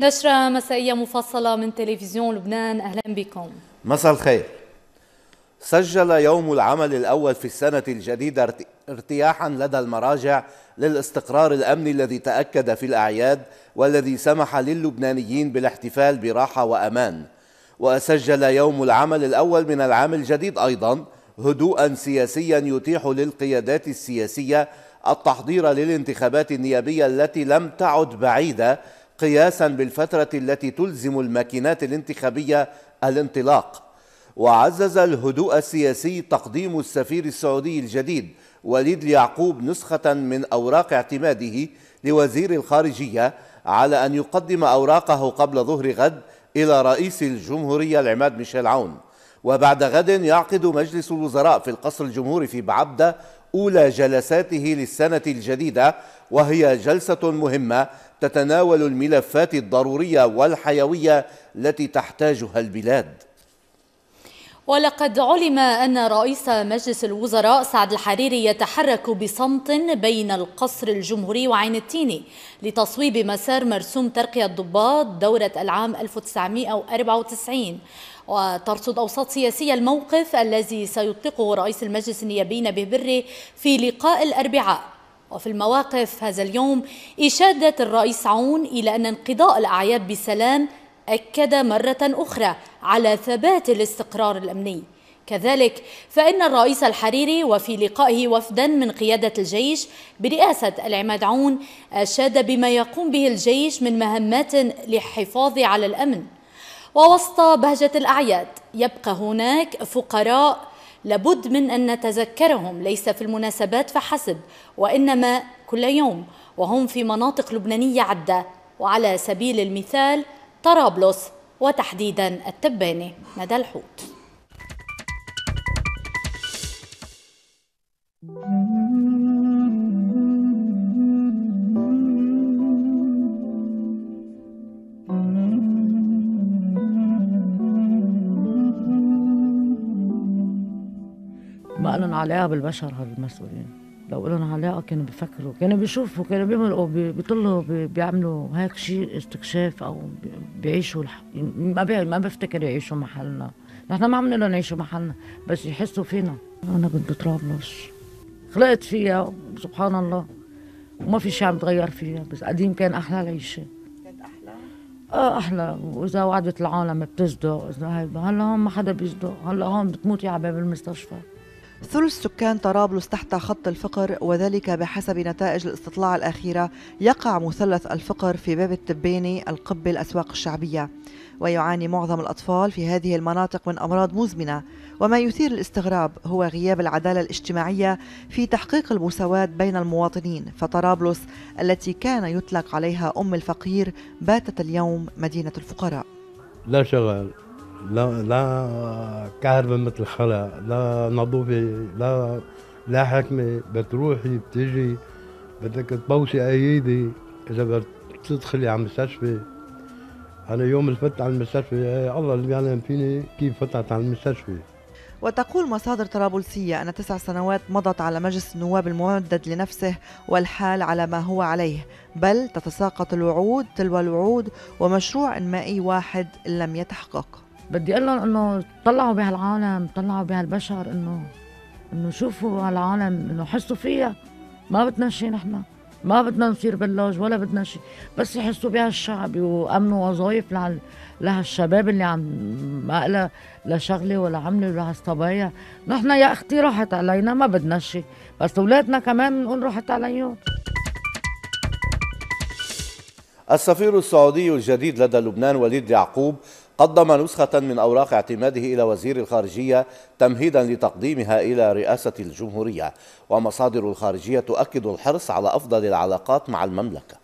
نشرة مسائية مفصلة من تلفزيون لبنان أهلا بكم مساء الخير سجل يوم العمل الأول في السنة الجديدة ارتياحا لدى المراجع للاستقرار الأمني الذي تأكد في الأعياد والذي سمح للبنانيين بالاحتفال براحة وأمان وسجل يوم العمل الأول من العام الجديد أيضا هدوءا سياسيا يتيح للقيادات السياسية التحضير للانتخابات النيابية التي لم تعد بعيدة قياسا بالفترة التي تلزم الماكينات الانتخابية الانطلاق وعزز الهدوء السياسي تقديم السفير السعودي الجديد وليد يعقوب نسخة من أوراق اعتماده لوزير الخارجية على أن يقدم أوراقه قبل ظهر غد إلى رئيس الجمهورية العماد ميشيل عون وبعد غد يعقد مجلس الوزراء في القصر الجمهوري في بعبدة أولى جلساته للسنة الجديدة وهي جلسة مهمة تتناول الملفات الضرورية والحيوية التي تحتاجها البلاد ولقد علم أن رئيس مجلس الوزراء سعد الحريري يتحرك بصمت بين القصر الجمهوري وعين التيني لتصويب مسار مرسوم ترقية الضباط دورة العام 1994 وترصد أوساط سياسية الموقف الذي سيطلقه رئيس المجلس النيابي نبيه بري في لقاء الأربعاء وفي المواقف هذا اليوم إشادة الرئيس عون إلى أن انقضاء الأعياد بسلام أكد مرة أخرى على ثبات الاستقرار الأمني كذلك فإن الرئيس الحريري وفي لقائه وفدا من قيادة الجيش برئاسة العماد عون أشاد بما يقوم به الجيش من مهمات للحفاظ على الأمن ووسط بهجة الأعياد يبقى هناك فقراء لابد من أن نتذكرهم ليس في المناسبات فحسب وإنما كل يوم وهم في مناطق لبنانية عدة وعلى سبيل المثال طرابلس وتحديدا التبانة ندى الحوت ما لهم علاقه بالبشر هالمسؤولين لو لهم علاقه آه، كانوا بيفكروا كانوا بيشوفوا كانوا بيمرقوا بيطلوا بيعملوا هيك شيء استكشاف او بيعيشوا الح... ما بي... ما بفتكر يعيشوا محلنا نحن ما عم نقول لهم يعيشوا محلنا بس يحسوا فينا انا كنت بطرابلس خلقت فيها سبحان الله وما في شيء عم تغير فيها بس قديم كان احلى العيشه كانت احلى اه احلى واذا وعدت العالم بتصدق اذا هلا هون ما حدا بيصدق هلا هون بتموتي على باب المستشفى ثلث سكان طرابلس تحت خط الفقر وذلك بحسب نتائج الاستطلاع الأخيرة يقع مثلث الفقر في باب التباني القب الأسواق الشعبية ويعاني معظم الأطفال في هذه المناطق من أمراض مزمنة وما يثير الاستغراب هو غياب العدالة الاجتماعية في تحقيق المساواة بين المواطنين فطرابلس التي كان يطلق عليها أم الفقير باتت اليوم مدينة الفقراء لا شغال لا لا كهرباء مثل خلق لا نظافة لا لا حكمة بتروحي بتجي بدك تبوسي ايدي اذا بتدخلي على المستشفى انا يوم اللي على المستشفى إيه، الله اللي بيعلم فيني كيف فتت على المستشفى وتقول مصادر طرابلسية أن تسع سنوات مضت على مجلس النواب الممدد لنفسه والحال على ما هو عليه بل تتساقط الوعود تلو الوعود ومشروع إنمائي واحد لم يتحقق بدي اقول لهم انه طلعوا بهالعالم طلعوا بهالبشر انه انه شوفوا هالعالم انه حسوا فيها ما بدنا شيء نحن ما بدنا نصير بلوج ولا بدنا شيء بس يحسوا بها الشعب وامنوا وظائف لهالشباب اللي عم ما لها لا شغله ولا عمله ولا هالصبايا نحن يا اختي راحت علينا ما بدنا شيء بس اولادنا كمان بنقول راحت عليهم السفير السعودي الجديد لدى لبنان وليد يعقوب قدم نسخة من أوراق اعتماده إلى وزير الخارجية تمهيدا لتقديمها إلى رئاسة الجمهورية ومصادر الخارجية تؤكد الحرص على أفضل العلاقات مع المملكة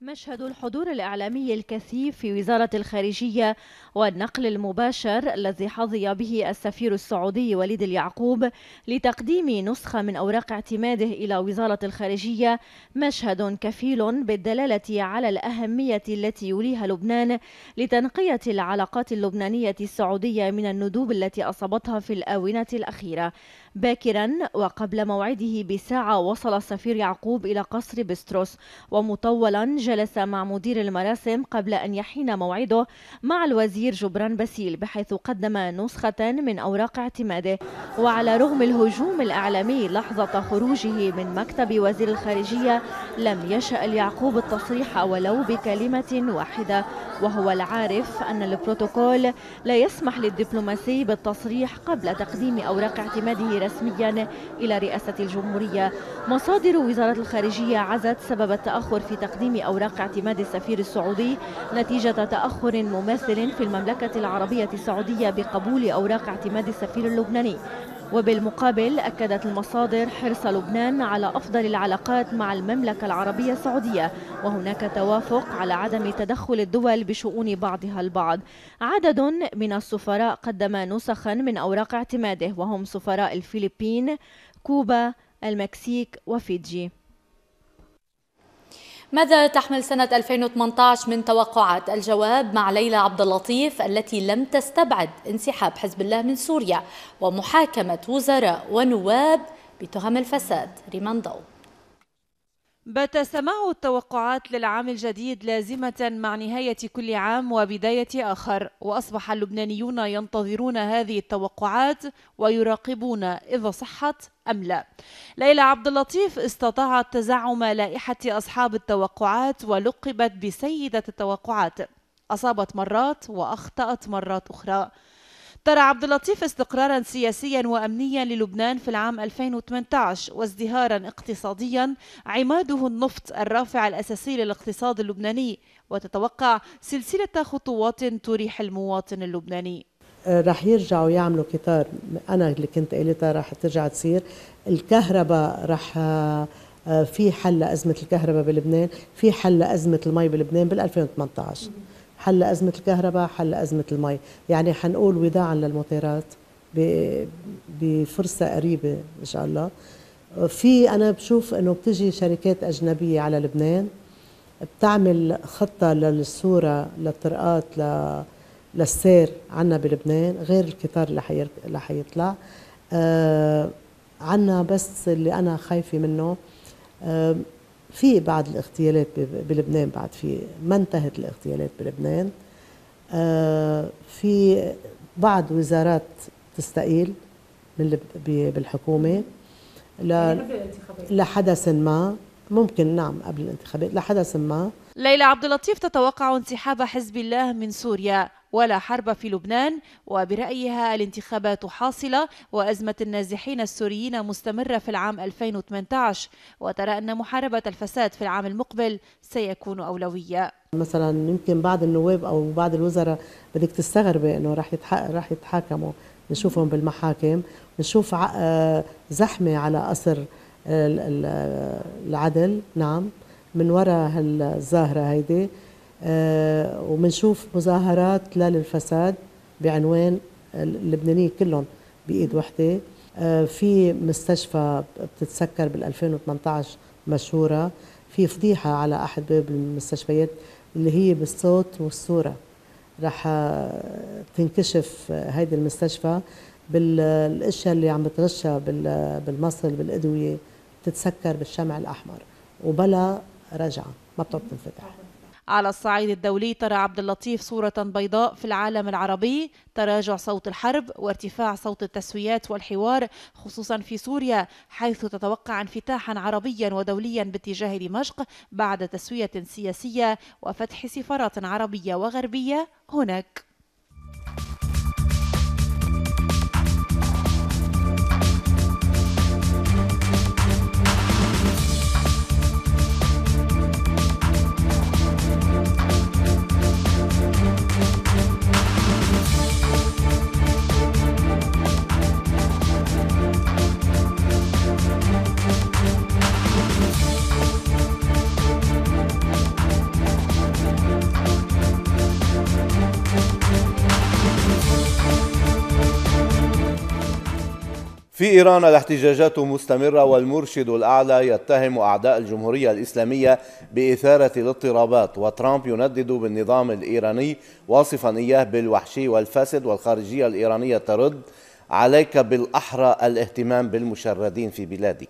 مشهد الحضور الإعلامي الكثيف في وزارة الخارجية والنقل المباشر الذي حظي به السفير السعودي وليد اليعقوب لتقديم نسخة من أوراق اعتماده إلى وزارة الخارجية مشهد كفيل بالدلالة على الأهمية التي يوليها لبنان لتنقية العلاقات اللبنانية السعودية من الندوب التي أصابتها في الآونة الأخيرة باكرا وقبل موعده بساعة وصل السفير يعقوب إلى قصر بستروس ومطولا جلس مع مدير المراسم قبل أن يحين موعده مع الوزير الوزير جبران باسيل بحيث قدم نسخة من أوراق اعتماده وعلى رغم الهجوم الإعلامي لحظة خروجه من مكتب وزير الخارجية لم يشأ اليعقوب التصريح ولو بكلمة واحدة وهو العارف أن البروتوكول لا يسمح للدبلوماسي بالتصريح قبل تقديم أوراق اعتماده رسميا إلى رئاسة الجمهورية مصادر وزارة الخارجية عزت سبب التأخر في تقديم أوراق اعتماد السفير السعودي نتيجة تأخر مماثل في المملكة العربية السعودية بقبول أوراق اعتماد السفير اللبناني وبالمقابل أكدت المصادر حرص لبنان على أفضل العلاقات مع المملكة العربية السعودية وهناك توافق على عدم تدخل الدول بشؤون بعضها البعض عدد من السفراء قدم نسخا من أوراق اعتماده وهم سفراء الفلبين كوبا المكسيك وفيجي ماذا تحمل سنة 2018 من توقعات؟ الجواب مع ليلى عبد اللطيف التي لم تستبعد انسحاب حزب الله من سوريا ومحاكمة وزراء ونواب بتهم الفساد ريمان ضوء بات سماع التوقعات للعام الجديد لازمة مع نهاية كل عام وبداية آخر وأصبح اللبنانيون ينتظرون هذه التوقعات ويراقبون إذا صحت أم لا ليلى عبد اللطيف استطاعت تزعم لائحة أصحاب التوقعات ولقبت بسيدة التوقعات أصابت مرات وأخطأت مرات أخرى ترى عبد اللطيف استقرارا سياسيا وامنيا للبنان في العام 2018 وازدهارا اقتصاديا عماده النفط الرافع الاساسي للاقتصاد اللبناني وتتوقع سلسله خطوات تريح المواطن اللبناني أه، رح يرجعوا يعملوا قطار انا اللي كنت قلتها رح ترجع تصير الكهرباء رح أه، أه، في حل لازمه الكهرباء بلبنان في حل لازمه المي بلبنان بال 2018 حل أزمة الكهرباء حل أزمة المي يعني حنقول وداعا للمطيرات بفرصة قريبة إن شاء الله في أنا بشوف أنه بتجي شركات أجنبية على لبنان بتعمل خطة للصورة للطرقات للسير عنا بلبنان غير القطار اللي, اللي حيطلع آه عنا بس اللي أنا خايفة منه آه في بعض الاغتيالات بلبنان بعد في ما انتهت الاغتيالات بلبنان آه، في بعض وزارات تستقيل من بالحكومه يعني لحدث ما ممكن نعم قبل الانتخابات لحدث ما ليلى عبد اللطيف تتوقع انسحاب حزب الله من سوريا ولا حرب في لبنان وبرأيها الانتخابات حاصلة وأزمة النازحين السوريين مستمرة في العام 2018 وترى أن محاربة الفساد في العام المقبل سيكون أولوية مثلا يمكن بعض النواب أو بعض الوزراء بدك تستغربي أنه راح راح يتحاكموا نشوفهم بالمحاكم نشوف آه، زحمة على قصر العدل نعم من وراء هالظاهرة هيدي آه، وبنشوف مظاهرات لا للفساد بعنوان اللبنانية كلهم بإيد وحدة آه، في مستشفى بتتسكر بال 2018 مشهورة في فضيحة على أحد باب المستشفيات اللي هي بالصوت والصورة رح آه، تنكشف هيدي المستشفى بالاشياء اللي عم بتغشها بالمصل بالادويه بتتسكر بالشمع الاحمر وبلا راجعه ما بتنفتح على الصعيد الدولي ترى عبد اللطيف صورة بيضاء في العالم العربي تراجع صوت الحرب وارتفاع صوت التسويات والحوار خصوصا في سوريا حيث تتوقع انفتاحا عربيا ودوليا باتجاه دمشق بعد تسوية سياسية وفتح سفارات عربية وغربية هناك في إيران الاحتجاجات مستمرة والمرشد الأعلى يتهم أعداء الجمهورية الإسلامية بإثارة الاضطرابات وترامب يندد بالنظام الإيراني واصفا إياه بالوحشي والفاسد والخارجية الإيرانية ترد عليك بالأحرى الاهتمام بالمشردين في بلادك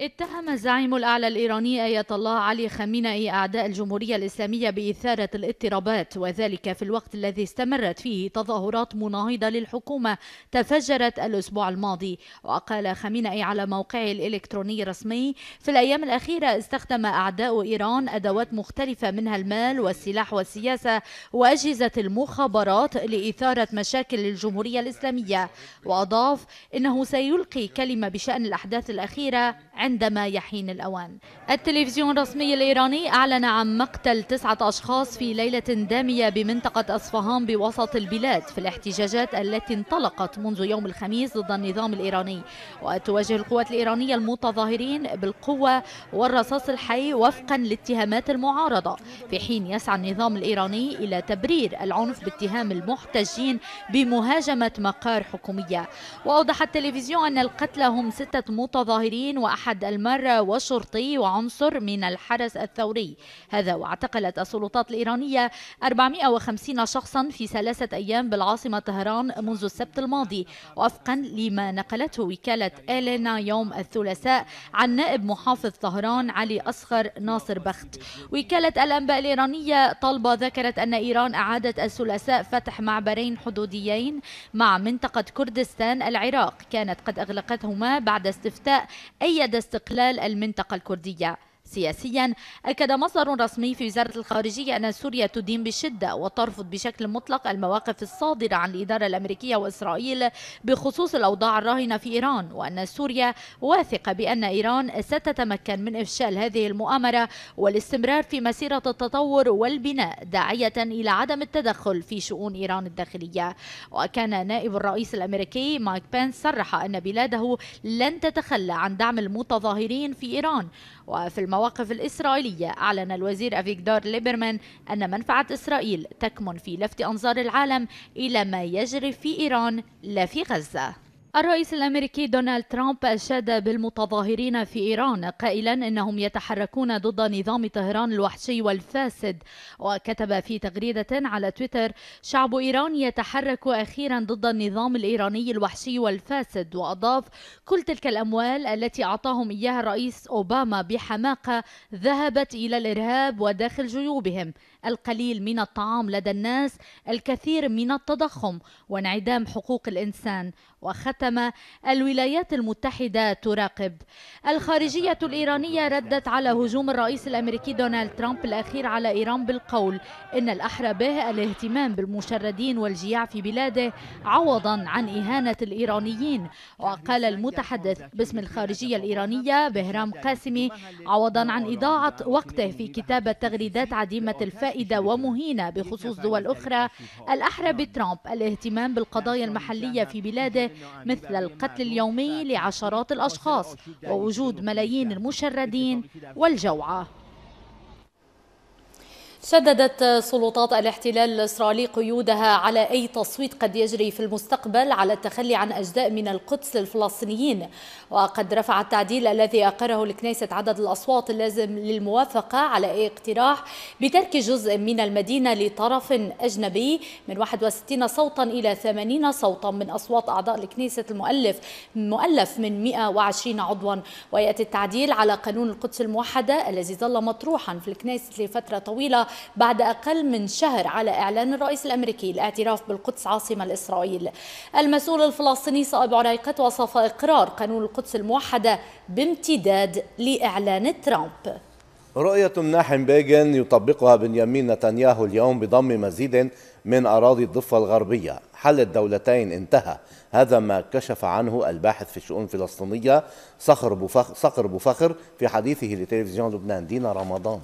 اتهم زعيم الأعلى الإيراني آية الله علي خامنئي أعداء الجمهورية الإسلامية بإثارة الاضطرابات وذلك في الوقت الذي استمرت فيه تظاهرات مناهضة للحكومة تفجرت الأسبوع الماضي وقال خامنئي على موقعه الإلكتروني الرسمي في الأيام الأخيرة استخدم أعداء إيران أدوات مختلفة منها المال والسلاح والسياسة وأجهزة المخابرات لإثارة مشاكل الجمهورية الإسلامية وأضاف إنه سيلقي كلمة بشأن الأحداث الأخيرة عندما يحين الأوان التلفزيون الرسمي الإيراني أعلن عن مقتل تسعة أشخاص في ليلة دامية بمنطقة أصفهان بوسط البلاد في الاحتجاجات التي انطلقت منذ يوم الخميس ضد النظام الإيراني وتواجه القوات الإيرانية المتظاهرين بالقوة والرصاص الحي وفقا لاتهامات المعارضة في حين يسعى النظام الإيراني إلى تبرير العنف باتهام المحتجين بمهاجمة مقار حكومية وأوضح التلفزيون أن القتلى هم ستة متظاهرين وأحد أحد المرة وشرطي وعنصر من الحرس الثوري هذا واعتقلت السلطات الإيرانية 450 شخصا في ثلاثة أيام بالعاصمة طهران منذ السبت الماضي وفقا لما نقلته وكالة إلينا يوم الثلاثاء عن نائب محافظ طهران علي أصغر ناصر بخت وكالة الأنباء الإيرانية طالبة ذكرت أن إيران أعادت الثلاثاء فتح معبرين حدوديين مع منطقة كردستان العراق كانت قد أغلقتهما بعد استفتاء أيد استقلال المنطقة الكردية سياسيا أكد مصدر رسمي في وزارة الخارجية أن سوريا تدين بشدة وترفض بشكل مطلق المواقف الصادرة عن الإدارة الأمريكية وإسرائيل بخصوص الأوضاع الراهنة في إيران وأن سوريا واثقة بأن إيران ستتمكن من إفشال هذه المؤامرة والاستمرار في مسيرة التطور والبناء داعية إلى عدم التدخل في شؤون إيران الداخلية وكان نائب الرئيس الأمريكي مايك بينس صرح أن بلاده لن تتخلى عن دعم المتظاهرين في إيران وفي المواقف الإسرائيلية أعلن الوزير أفيكدور ليبرمان أن منفعة إسرائيل تكمن في لفت أنظار العالم إلى ما يجري في إيران لا في غزة الرئيس الامريكي دونالد ترامب اشاد بالمتظاهرين في ايران قائلا انهم يتحركون ضد نظام طهران الوحشي والفاسد وكتب في تغريده على تويتر شعب ايران يتحرك اخيرا ضد النظام الايراني الوحشي والفاسد واضاف كل تلك الاموال التي اعطاهم اياها الرئيس اوباما بحماقه ذهبت الى الارهاب وداخل جيوبهم القليل من الطعام لدى الناس الكثير من التضخم وانعدام حقوق الانسان وختم محتمى الولايات المتحدة تراقب الخارجية الإيرانية ردت على هجوم الرئيس الأمريكي دونالد ترامب الأخير على إيران بالقول إن الأحرى به الاهتمام بالمشردين والجياع في بلاده عوضا عن إهانة الإيرانيين وقال المتحدث باسم الخارجية الإيرانية بهرام قاسمي عوضا عن إضاعة وقته في كتابة تغريدات عديمة الفائدة ومهينة بخصوص دول أخرى الأحرى بترامب الاهتمام بالقضايا المحلية في بلاده من مثل القتل اليومي لعشرات الأشخاص ووجود ملايين المشردين والجوعة شددت سلطات الاحتلال الإسرائيلي قيودها على أي تصويت قد يجري في المستقبل على التخلي عن أجزاء من القدس للفلسطينيين وقد رفع التعديل الذي أقره الكنيسة عدد الأصوات اللازم للموافقة على أي اقتراح بترك جزء من المدينة لطرف أجنبي من 61 صوتا إلى 80 صوتا من أصوات أعضاء الكنيسة المؤلف مؤلف من 120 عضوا ويأتي التعديل على قانون القدس الموحدة الذي ظل مطروحا في الكنيسة لفترة طويلة بعد أقل من شهر على إعلان الرئيس الأمريكي الاعتراف بالقدس عاصمة لإسرائيل المسؤول الفلسطيني صائب عريقة وصف إقرار قانون القدس الموحدة بامتداد لإعلان ترامب رؤية مناحم بيغن يطبقها بنيامين نتنياهو اليوم بضم مزيد من أراضي الضفة الغربية حل الدولتين انتهى هذا ما كشف عنه الباحث في الشؤون الفلسطينية صخر صخر بفخر في حديثه لتلفزيون لبنان دينا رمضان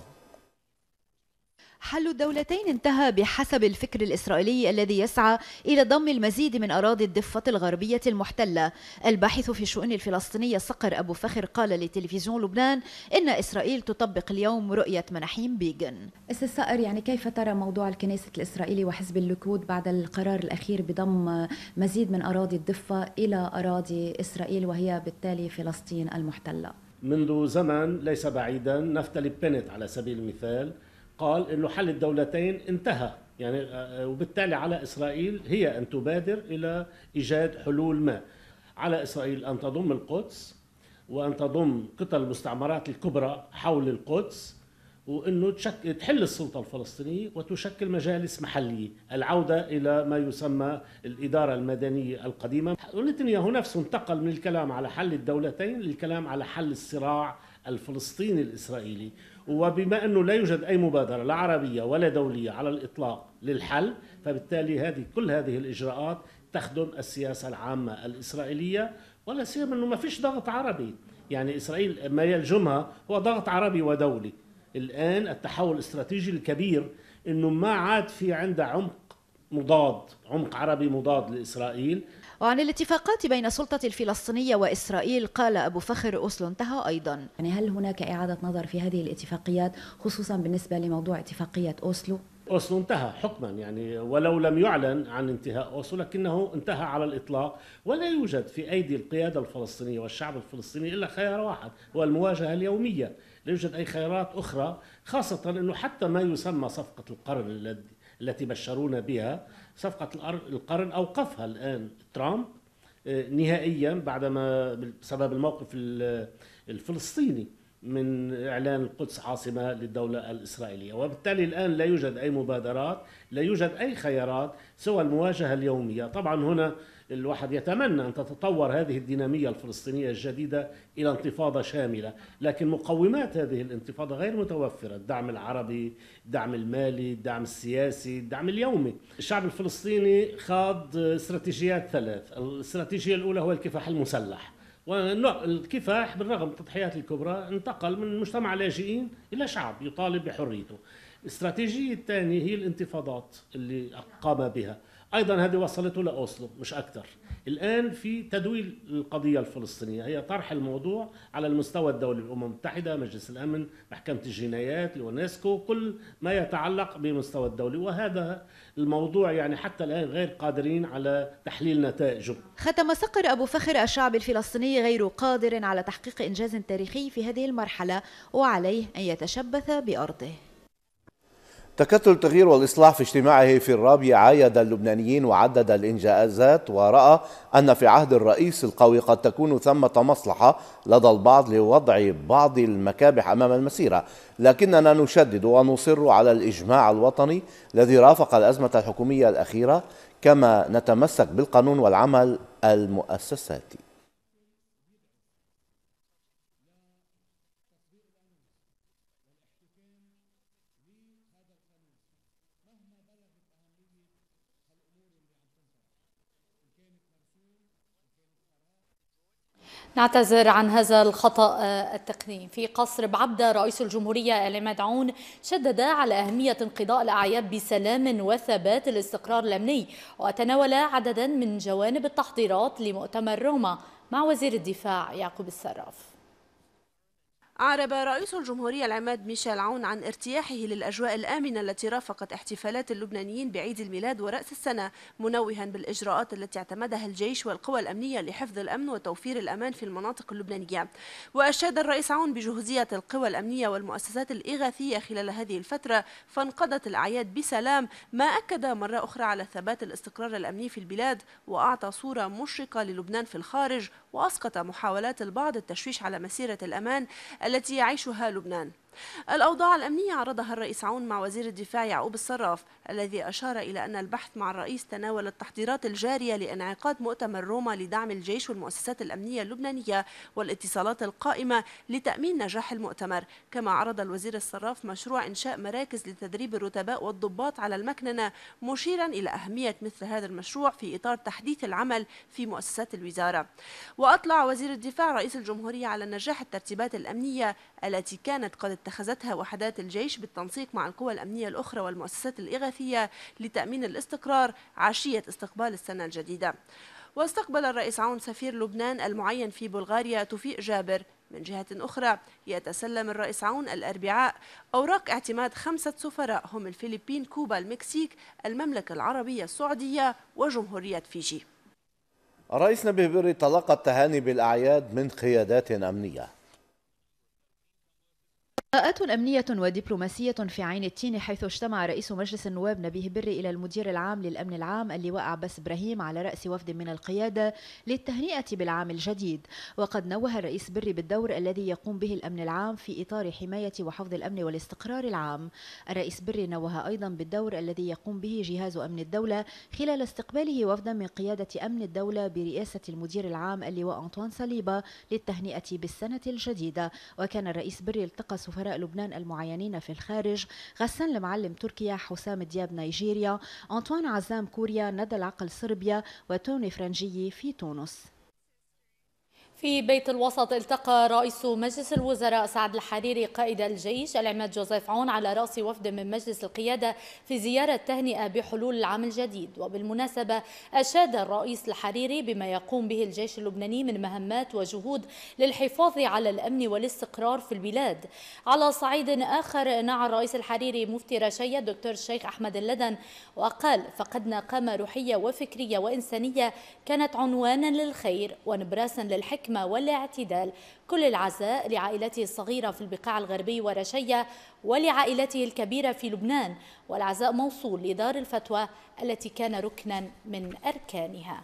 حل الدولتين انتهى بحسب الفكر الإسرائيلي الذي يسعى إلى ضم المزيد من أراضي الضفة الغربية المحتلة الباحث في الشؤون الفلسطينية صقر أبو فخر قال لتلفزيون لبنان إن إسرائيل تطبق اليوم رؤية مناحيم بيغن أستاذ صقر يعني كيف ترى موضوع الكنيسة الإسرائيلي وحزب الليكود بعد القرار الأخير بضم مزيد من أراضي الضفة إلى أراضي إسرائيل وهي بالتالي فلسطين المحتلة منذ زمن ليس بعيدا نفتلي بنت على سبيل المثال قال انه حل الدولتين انتهى يعني آه، آه، وبالتالي على اسرائيل هي ان تبادر الى ايجاد حلول ما على اسرائيل ان تضم القدس وان تضم قطع المستعمرات الكبرى حول القدس وانه تشك... تحل السلطه الفلسطينيه وتشكل مجالس محليه، العوده الى ما يسمى الاداره المدنيه القديمه، ونتنياهو نفسه انتقل من الكلام على حل الدولتين للكلام على حل الصراع الفلسطيني الاسرائيلي، وبما أنه لا يوجد أي مبادرة لا عربية ولا دولية على الإطلاق للحل فبالتالي هذه كل هذه الإجراءات تخدم السياسة العامة الإسرائيلية ولا سيما أنه ما فيش ضغط عربي يعني إسرائيل ما يلجمها هو ضغط عربي ودولي الآن التحول الاستراتيجي الكبير أنه ما عاد في عندها عمق مضاد عمق عربي مضاد لإسرائيل وعن الاتفاقات بين السلطة الفلسطينية وإسرائيل قال أبو فخر أوسلو انتهى أيضا يعني هل هناك إعادة نظر في هذه الاتفاقيات خصوصا بالنسبة لموضوع اتفاقية أوسلو؟ أوسلو انتهى حكما يعني ولو لم يعلن عن انتهاء أوسلو لكنه انتهى على الإطلاق ولا يوجد في أيدي القيادة الفلسطينية والشعب الفلسطيني إلا خيار واحد هو المواجهة اليومية لا يوجد أي خيارات أخرى خاصة أنه حتى ما يسمى صفقة القرن التي بشرونا بها صفقة القرن أوقفها الآن ترامب آه، نهائيا بعدما بسبب الموقف الفلسطيني من إعلان القدس عاصمة للدولة الإسرائيلية وبالتالي الآن لا يوجد أي مبادرات لا يوجد أي خيارات سوى المواجهة اليومية طبعا هنا الواحد يتمنى أن تتطور هذه الدينامية الفلسطينية الجديدة إلى انتفاضة شاملة لكن مقومات هذه الانتفاضة غير متوفرة الدعم العربي الدعم المالي الدعم السياسي الدعم اليومي الشعب الفلسطيني خاض استراتيجيات ثلاث الاستراتيجية الأولى هو الكفاح المسلح والكفاح بالرغم من التضحيات الكبرى انتقل من مجتمع لاجئين إلى شعب يطالب بحريته الاستراتيجية الثانية هي الانتفاضات اللي قام بها ايضا هذه وصلته لاوسلو مش اكثر الان في تدويل القضيه الفلسطينيه هي طرح الموضوع على المستوى الدولي الامم المتحده مجلس الامن محكمه الجنايات اليونسكو كل ما يتعلق بمستوى الدولي وهذا الموضوع يعني حتى الان غير قادرين على تحليل نتائجه ختم صقر ابو فخر الشعب الفلسطيني غير قادر على تحقيق انجاز تاريخي في هذه المرحله وعليه ان يتشبث بارضه تكتل التغيير والإصلاح في اجتماعه في الرابع عايد اللبنانيين وعدد الإنجازات ورأى أن في عهد الرئيس القوي قد تكون ثمة مصلحة لدى البعض لوضع بعض المكابح أمام المسيرة لكننا نشدد ونصر على الإجماع الوطني الذي رافق الأزمة الحكومية الأخيرة كما نتمسك بالقانون والعمل المؤسساتي نعتذر عن هذا الخطأ آه، التقني في قصر بعبدة رئيس الجمهورية المدعون شدد على أهمية انقضاء الأعياد بسلام وثبات الاستقرار الأمني وتناول عددا من جوانب التحضيرات لمؤتمر روما مع وزير الدفاع يعقوب السراف أعرب رئيس الجمهورية العماد ميشيل عون عن ارتياحه للأجواء الآمنة التي رافقت احتفالات اللبنانيين بعيد الميلاد ورأس السنة منوها بالإجراءات التي اعتمدها الجيش والقوى الأمنية لحفظ الأمن وتوفير الأمان في المناطق اللبنانية وأشاد الرئيس عون بجهوزية القوى الأمنية والمؤسسات الإغاثية خلال هذه الفترة فانقضت الأعياد بسلام ما أكد مرة أخرى على ثبات الاستقرار الأمني في البلاد وأعطى صورة مشرقة للبنان في الخارج وأسقط محاولات البعض التشويش على مسيرة الأمان التي يعيشها لبنان الأوضاع الأمنية عرضها الرئيس عون مع وزير الدفاع يعقوب الصراف الذي أشار إلى أن البحث مع الرئيس تناول التحضيرات الجارية لانعقاد مؤتمر روما لدعم الجيش والمؤسسات الأمنية اللبنانية والاتصالات القائمة لتأمين نجاح المؤتمر كما عرض الوزير الصراف مشروع إنشاء مراكز لتدريب الرتباء والضباط على المكننة مشيرا إلى أهمية مثل هذا المشروع في إطار تحديث العمل في مؤسسات الوزارة وأطلع وزير الدفاع رئيس الجمهورية على نجاح الترتيبات الأمنية التي كانت قد اتخذتها وحدات الجيش بالتنسيق مع القوى الأمنية الأخرى والمؤسسات الإغاثية لتأمين الاستقرار عشية استقبال السنة الجديدة واستقبل الرئيس عون سفير لبنان المعين في بلغاريا توفيق جابر من جهة أخرى يتسلم الرئيس عون الأربعاء أوراق اعتماد خمسة سفراء هم الفلبين، كوبا، المكسيك، المملكة العربية السعودية وجمهورية فيجي الرئيس نبيه بري تلقى التهاني بالأعياد من قيادات أمنية لقاءات أمنية ودبلوماسية في عين التين حيث اجتمع رئيس مجلس النواب نبيه بري إلى المدير العام للأمن العام اللواء عباس إبراهيم على رأس وفد من القيادة للتهنئة بالعام الجديد وقد نوه الرئيس بري بالدور الذي يقوم به الأمن العام في إطار حماية وحفظ الأمن والاستقرار العام الرئيس بري نوه أيضا بالدور الذي يقوم به جهاز أمن الدولة خلال استقباله وفدا من قيادة أمن الدولة برئاسة المدير العام اللواء أنطوان صليبة للتهنئة بالسنة الجديدة وكان الرئيس بري التقى سفراء لبنان المعينين في الخارج غسان المعلم تركيا حسام دياب نيجيريا أنطوان عزام كوريا ندى العقل صربيا وتوني فرنجي في تونس في بيت الوسط التقى رئيس مجلس الوزراء سعد الحريري قائد الجيش العماد جوزيف عون على رأس وفد من مجلس القيادة في زيارة تهنئة بحلول العام الجديد وبالمناسبة أشاد الرئيس الحريري بما يقوم به الجيش اللبناني من مهمات وجهود للحفاظ على الأمن والاستقرار في البلاد على صعيد آخر نعى الرئيس الحريري مفتي رشية الدكتور الشيخ أحمد اللدن وقال فقدنا قامة روحية وفكرية وإنسانية كانت عنوانا للخير ونبراسا للحكمة الحكمة والاعتدال كل العزاء لعائلته الصغيرة في البقاع الغربي ورشية ولعائلته الكبيرة في لبنان والعزاء موصول لدار الفتوى التي كان ركنا من أركانها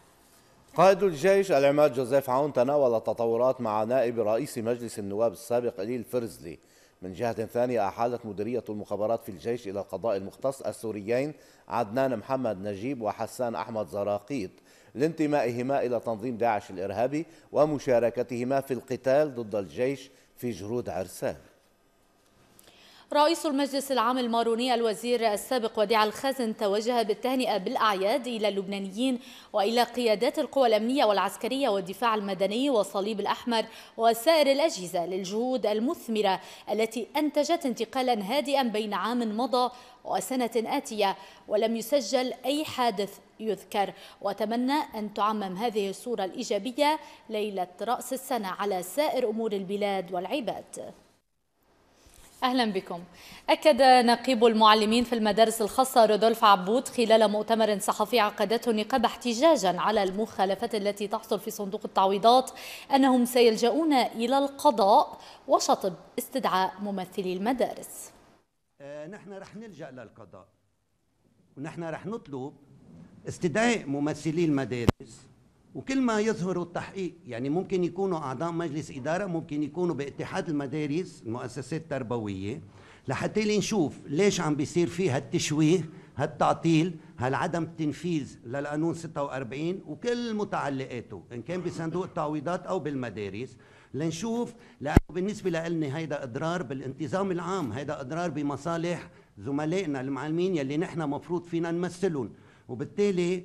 قائد الجيش العماد جوزيف عون تناول التطورات مع نائب رئيس مجلس النواب السابق إليل فرزلي من جهة ثانية أحالت مديرية المخابرات في الجيش إلى القضاء المختص السوريين عدنان محمد نجيب وحسان أحمد زراقيط لانتمائهما إلى تنظيم داعش الإرهابي ومشاركتهما في القتال ضد الجيش في جرود عرسان رئيس المجلس العام الماروني الوزير السابق وديع الخازن توجه بالتهنئة بالأعياد إلى اللبنانيين وإلى قيادات القوى الأمنية والعسكرية والدفاع المدني والصليب الأحمر وسائر الأجهزة للجهود المثمرة التي أنتجت انتقالا هادئا بين عام مضى وسنة آتية ولم يسجل أي حادث يذكر وتمنى أن تعمم هذه الصورة الإيجابية ليلة رأس السنة على سائر أمور البلاد والعباد أهلا بكم أكد نقيب المعلمين في المدارس الخاصة رودولف عبود خلال مؤتمر صحفي عقدته النقابة احتجاجا على المخالفات التي تحصل في صندوق التعويضات أنهم سيلجؤون إلى القضاء وشطب استدعاء ممثلي المدارس آه، نحن رح نلجأ للقضاء ونحن رح نطلب استدعاء ممثلي المدارس وكل ما يظهروا التحقيق يعني ممكن يكونوا أعضاء مجلس إدارة ممكن يكونوا باتحاد المدارس المؤسسات التربوية لحتى نشوف ليش عم بيصير في هالتشويه هالتعطيل هالعدم التنفيذ للقانون 46 وكل متعلقاته إن كان بصندوق التعويضات أو بالمدارس لنشوف لانه بالنسبه لالنا هيدا اضرار بالانتظام العام هيدا اضرار بمصالح زملائنا المعلمين يلي نحن مفروض فينا نمثلهم وبالتالي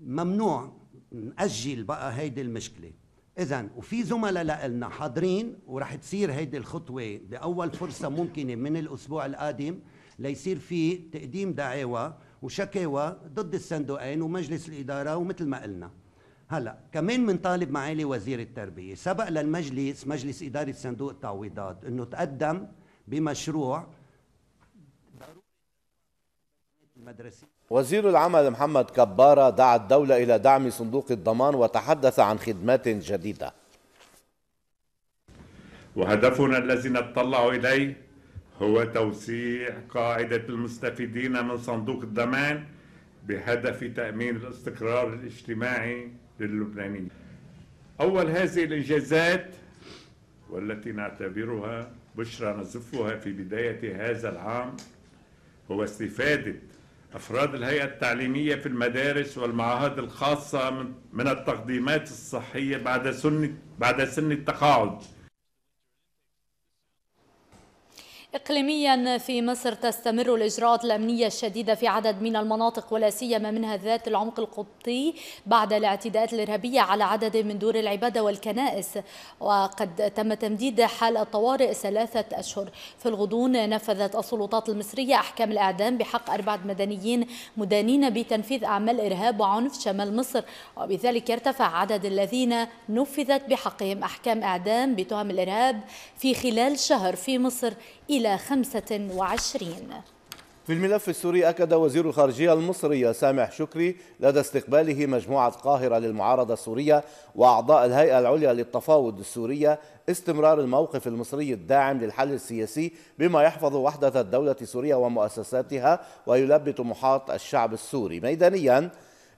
ممنوع نأجل بقى هيدي المشكله اذا وفي زملاء لالنا حاضرين ورح تصير هيدي الخطوه باول فرصه ممكنه من الاسبوع القادم ليصير في تقديم دعاوى وشكاوى ضد الصندوقين ومجلس الاداره ومثل ما قلنا هلا كمان بنطالب معالي وزير التربيه سبق للمجلس مجلس اداره صندوق التعويضات انه تقدم بمشروع المدرسي. وزير العمل محمد كبارة دعا الدولة إلى دعم صندوق الضمان وتحدث عن خدمات جديدة وهدفنا الذي نتطلع إليه هو توسيع قاعدة المستفيدين من صندوق الضمان بهدف تأمين الاستقرار الاجتماعي للبنانيين أول هذه الإنجازات والتي نعتبرها بشرى نزفها في بداية هذا العام هو استفادة أفراد الهيئة التعليمية في المدارس والمعاهد الخاصة من التقديمات الصحية بعد سن بعد سن التقاعد إقليميا في مصر تستمر الإجراءات الأمنية الشديدة في عدد من المناطق ولا سيما منها ذات العمق القبطي بعد الاعتداءات الإرهابية على عدد من دور العبادة والكنائس وقد تم تمديد حال الطوارئ ثلاثة أشهر في الغضون نفذت السلطات المصرية أحكام الإعدام بحق أربعة مدنيين مدانين بتنفيذ أعمال إرهاب وعنف شمال مصر وبذلك يرتفع عدد الذين نفذت بحقهم أحكام إعدام بتهم الإرهاب في خلال شهر في مصر إلى 25 في الملف السوري أكد وزير الخارجية المصري سامح شكري لدى استقباله مجموعة قاهرة للمعارضة السورية وأعضاء الهيئة العليا للتفاوض السورية استمرار الموقف المصري الداعم للحل السياسي بما يحفظ وحدة الدولة السورية ومؤسساتها ويلبي محاط الشعب السوري ميدانياً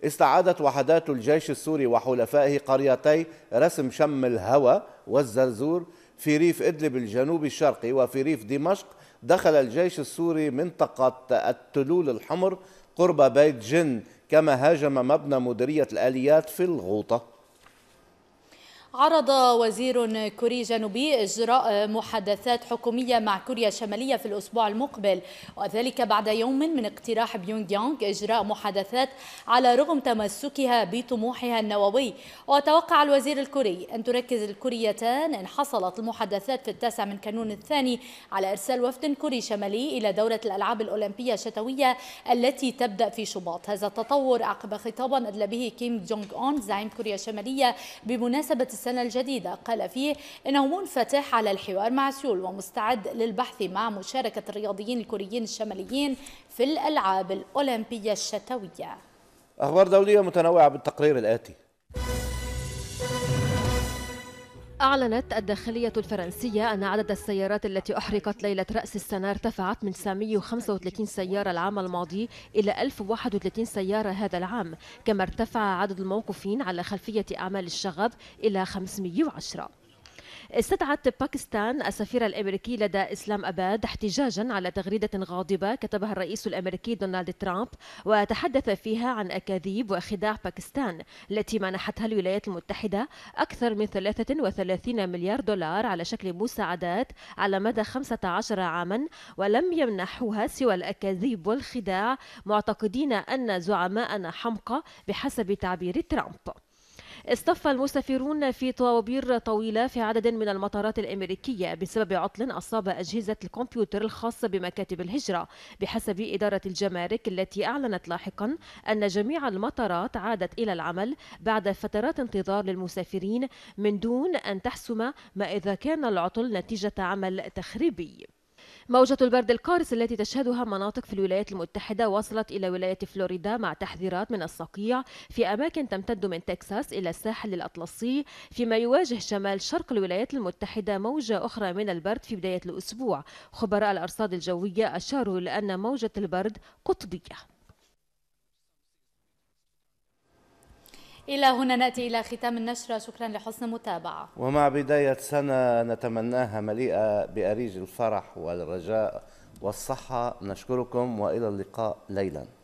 استعادت وحدات الجيش السوري وحلفائه قريتي رسم شم الهوى والزرزور في ريف إدلب الجنوبي الشرقي وفي ريف دمشق دخل الجيش السوري منطقة التلول الحمر قرب بيت جن كما هاجم مبنى مديرية الآليات في الغوطة عرض وزير كوري جنوبي إجراء محادثات حكومية مع كوريا الشمالية في الأسبوع المقبل وذلك بعد يوم من اقتراح بيونغ يونغ إجراء محادثات على رغم تمسكها بطموحها النووي وتوقع الوزير الكوري أن تركز الكوريتان إن حصلت المحادثات في التاسع من كانون الثاني على إرسال وفد كوري شمالي إلى دورة الألعاب الأولمبية الشتوية التي تبدأ في شباط هذا التطور عقب خطابا أدلى به كيم جونغ أون زعيم كوريا الشمالية بمناسبة السنة الجديدة قال فيه إنه منفتح على الحوار مع سيول ومستعد للبحث مع مشاركة الرياضيين الكوريين الشماليين في الألعاب الأولمبية الشتوية أخبار دولية متنوعة بالتقرير الآتي أعلنت الداخلية الفرنسية أن عدد السيارات التي أحرقت ليلة رأس السنة ارتفعت من 935 سيارة العام الماضي إلى 1031 سيارة هذا العام كما ارتفع عدد الموقوفين على خلفية أعمال الشغب إلى 510 استدعت باكستان السفير الامريكي لدى اسلام اباد احتجاجا على تغريده غاضبه كتبها الرئيس الامريكي دونالد ترامب وتحدث فيها عن اكاذيب وخداع باكستان التي منحتها الولايات المتحده اكثر من 33 مليار دولار على شكل مساعدات على مدى 15 عاما ولم يمنحوها سوى الاكاذيب والخداع معتقدين ان زعماءنا حمقى بحسب تعبير ترامب اصطف المسافرون في طوابير طويلة في عدد من المطارات الأمريكية بسبب عطل أصاب أجهزة الكمبيوتر الخاصة بمكاتب الهجرة بحسب إدارة الجمارك التي أعلنت لاحقا أن جميع المطارات عادت إلى العمل بعد فترات انتظار للمسافرين من دون أن تحسم ما إذا كان العطل نتيجة عمل تخريبي موجة البرد القارس التي تشهدها مناطق في الولايات المتحدة وصلت إلى ولاية فلوريدا مع تحذيرات من الصقيع في أماكن تمتد من تكساس إلى الساحل الأطلسي فيما يواجه شمال شرق الولايات المتحدة موجة أخرى من البرد في بداية الأسبوع خبراء الأرصاد الجوية أشاروا لأن موجة البرد قطبية إلى هنا نأتي إلى ختام النشرة شكرا لحسن المتابعة ومع بداية سنة نتمناها مليئة بأريج الفرح والرجاء والصحة نشكركم وإلى اللقاء ليلاً